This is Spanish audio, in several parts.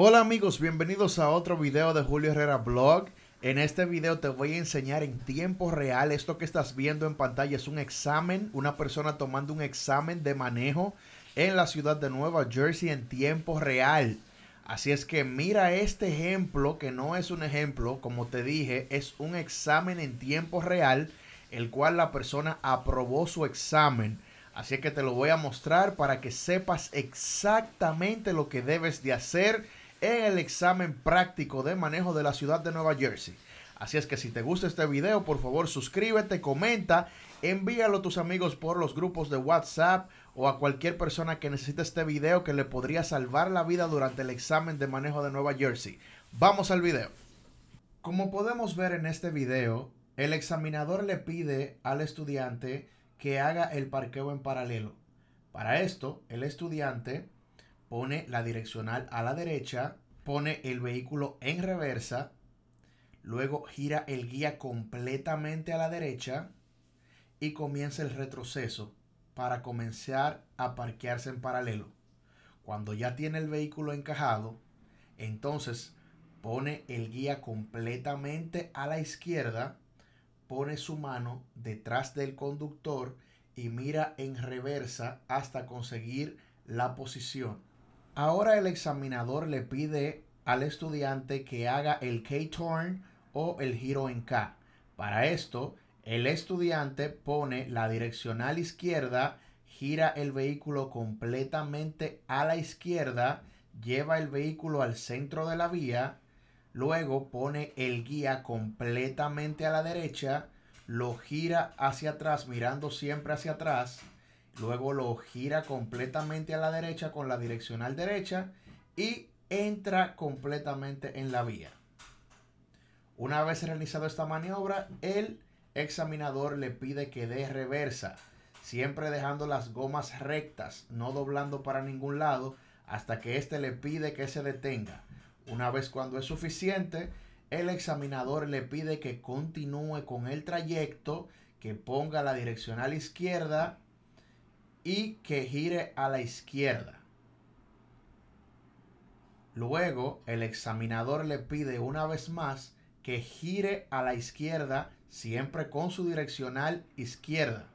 Hola amigos, bienvenidos a otro video de Julio Herrera Blog. En este video te voy a enseñar en tiempo real esto que estás viendo en pantalla es un examen, una persona tomando un examen de manejo en la ciudad de Nueva Jersey en tiempo real. Así es que mira este ejemplo que no es un ejemplo, como te dije, es un examen en tiempo real el cual la persona aprobó su examen. Así es que te lo voy a mostrar para que sepas exactamente lo que debes de hacer en el examen práctico de manejo de la ciudad de Nueva Jersey. Así es que si te gusta este video, por favor suscríbete, comenta, envíalo a tus amigos por los grupos de WhatsApp o a cualquier persona que necesite este video que le podría salvar la vida durante el examen de manejo de Nueva Jersey. Vamos al video. Como podemos ver en este video, el examinador le pide al estudiante que haga el parqueo en paralelo. Para esto, el estudiante pone la direccional a la derecha, pone el vehículo en reversa, luego gira el guía completamente a la derecha y comienza el retroceso para comenzar a parquearse en paralelo. Cuando ya tiene el vehículo encajado, entonces pone el guía completamente a la izquierda, pone su mano detrás del conductor y mira en reversa hasta conseguir la posición. Ahora el examinador le pide al estudiante que haga el K-turn o el giro en K. Para esto, el estudiante pone la direccional izquierda, gira el vehículo completamente a la izquierda, lleva el vehículo al centro de la vía, luego pone el guía completamente a la derecha, lo gira hacia atrás mirando siempre hacia atrás, Luego lo gira completamente a la derecha con la direccional derecha y entra completamente en la vía. Una vez realizado esta maniobra, el examinador le pide que dé reversa, siempre dejando las gomas rectas, no doblando para ningún lado, hasta que éste le pide que se detenga. Una vez cuando es suficiente, el examinador le pide que continúe con el trayecto, que ponga la direccional izquierda y que gire a la izquierda. Luego, el examinador le pide una vez más que gire a la izquierda, siempre con su direccional izquierda.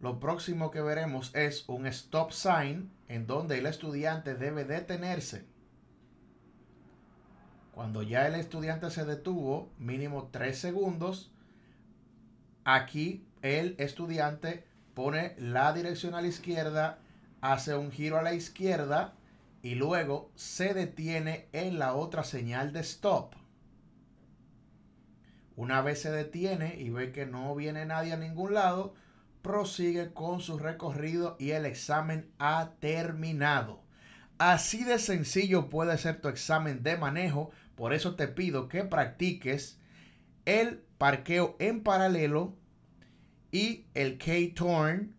Lo próximo que veremos es un stop sign en donde el estudiante debe detenerse. Cuando ya el estudiante se detuvo, mínimo 3 segundos, Aquí el estudiante pone la dirección a la izquierda, hace un giro a la izquierda y luego se detiene en la otra señal de stop. Una vez se detiene y ve que no viene nadie a ningún lado, prosigue con su recorrido y el examen ha terminado. Así de sencillo puede ser tu examen de manejo, por eso te pido que practiques el parqueo en paralelo y el K-turn,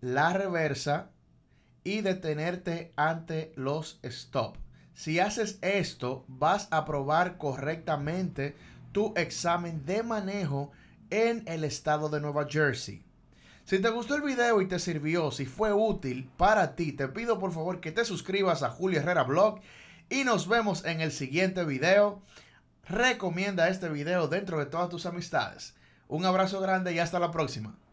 la reversa y detenerte ante los stop. Si haces esto, vas a probar correctamente tu examen de manejo en el estado de Nueva Jersey. Si te gustó el video y te sirvió, si fue útil para ti, te pido por favor que te suscribas a Julio Herrera Blog y nos vemos en el siguiente video recomienda este video dentro de todas tus amistades. Un abrazo grande y hasta la próxima.